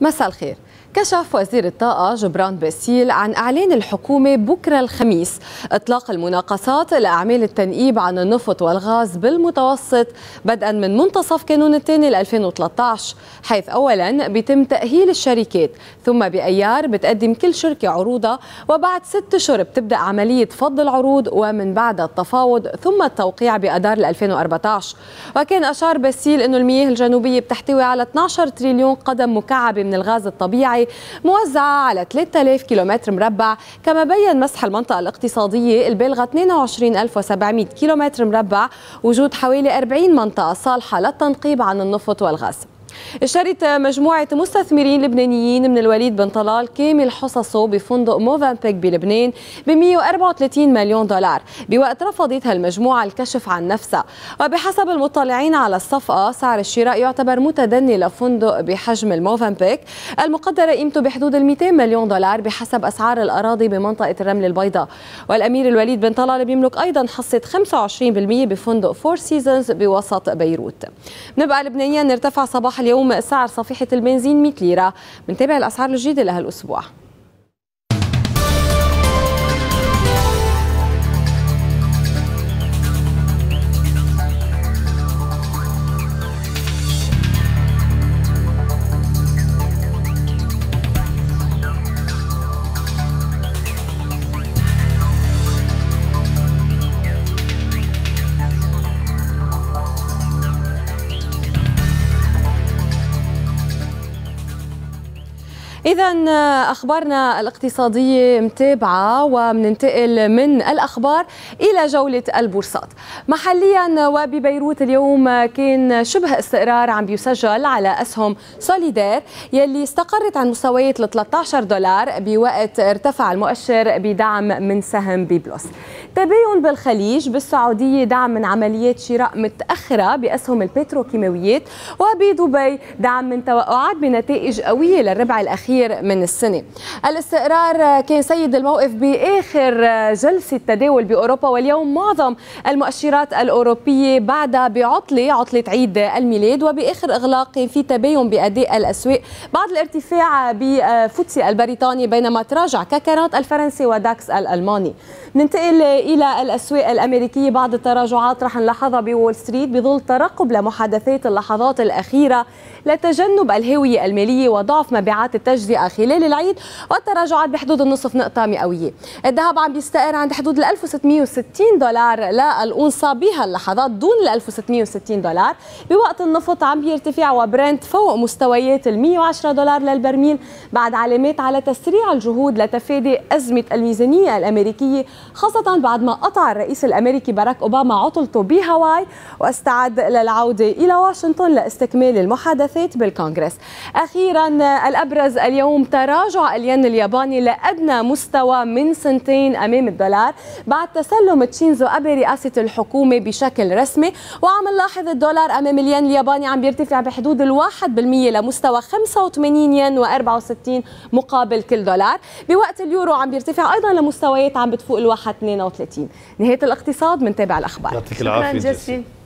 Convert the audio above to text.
مساء الخير كشف وزير الطاقة جبران باسيل عن إعلان الحكومة بكرة الخميس إطلاق المناقصات لأعمال التنقيب عن النفط والغاز بالمتوسط بدءا من منتصف كانون الثاني ل 2013 حيث أولا بيتم تأهيل الشركات ثم بأيار بتقدم كل شركة عروضها وبعد ست أشهر بتبدأ عملية فض العروض ومن بعدها التفاوض ثم التوقيع بأدار 2014 وكان أشار باسيل أنه المياه الجنوبية بتحتوي على 12 تريليون قدم مكعبة من الغاز الطبيعي موزعة على 3000 كيلومتر مربع كما بين مسح المنطقة الاقتصادية البالغة 22700 كيلومتر مربع وجود حوالي 40 منطقة صالحة للتنقيب عن النفط والغاز اشترت مجموعة مستثمرين لبنانيين من الوليد بن طلال كامل حصصه بفندق موفنبيك بلبنان ب 134 مليون دولار بوقت رفضت هالمجموعة الكشف عن نفسها وبحسب المطلعين على الصفقة سعر الشراء يعتبر متدني لفندق بحجم الموفنبيك المقدرة قيمته بحدود ال 200 مليون دولار بحسب أسعار الأراضي بمنطقة الرمل البيضاء والأمير الوليد بن طلال بيملك أيضا حصة 25% بفندق فور سيزونز بوسط بيروت نبقى لبنانيا نرتفع صباح اليوم سعر صفيحة البنزين 100 ليرة منتابع الأسعار الجديدة لهالأسبوع إذا أخبارنا الاقتصادية متابعة ومننتقل من الأخبار إلى جولة البورصات محليا وببيروت اليوم كان شبه استقرار عم بيسجل على أسهم سوليدير يلي استقرت عن مستويات ال 13 دولار بوقت ارتفع المؤشر بدعم من سهم بيبلوس تباين بالخليج بالسعودية دعم من عمليات شراء متأخرة بأسهم البتروكيماويات وبدبي دعم من توقعات بنتائج قوية للربع الأخير الكثير من السنة الاستقرار كان سيد الموقف بآخر جلسة تداول بأوروبا واليوم معظم المؤشرات الأوروبية بعدها بعطلة عطلة عيد الميلاد وبآخر إغلاق كان في تباين بأداء الأسواق بعد الارتفاع بفوتسي البريطاني بينما تراجع كاكارات الفرنسي وداكس الألماني ننتقل إلى الأسواق الأمريكية بعد التراجعات رح نلاحظها بول ستريت بظل ترقب لمحادثات اللحظات الأخيرة لتجنب الهوية المالية وضعف مبيعات التجربة مجزئه خلال العيد والتراجعات بحدود النصف نقطه مئويه الذهب عم بيستقر عند حدود ال 1660 دولار للأونصة بها اللحظات دون ال 1660 دولار بوقت النفط عم بيرتفع وبرنت فوق مستويات ال 110 دولار للبرميل بعد علامات على تسريع الجهود لتفادي أزمة الميزانية الأمريكية خاصة بعد ما قطع الرئيس الأمريكي باراك أوباما عطلته بهاواي واستعد للعودة إلى واشنطن لاستكمال المحادثات بالكونغرس أخيرا الأبرز اليوم تراجع الين الياباني لأدنى مستوى من سنتين أمام الدولار بعد تسلم تشينزو أبي رئاسة الحكومة بشكل رسمي وعم نلاحظ الدولار أمام الين الياباني عم بيرتفع بحدود الواحد بالمية لمستوى 85 ين و64 مقابل كل دولار بوقت اليورو عم بيرتفع أيضا لمستويات عم بتفوق الواحد 32 نهاية الاقتصاد بنتابع الأخبار يعطيك العافية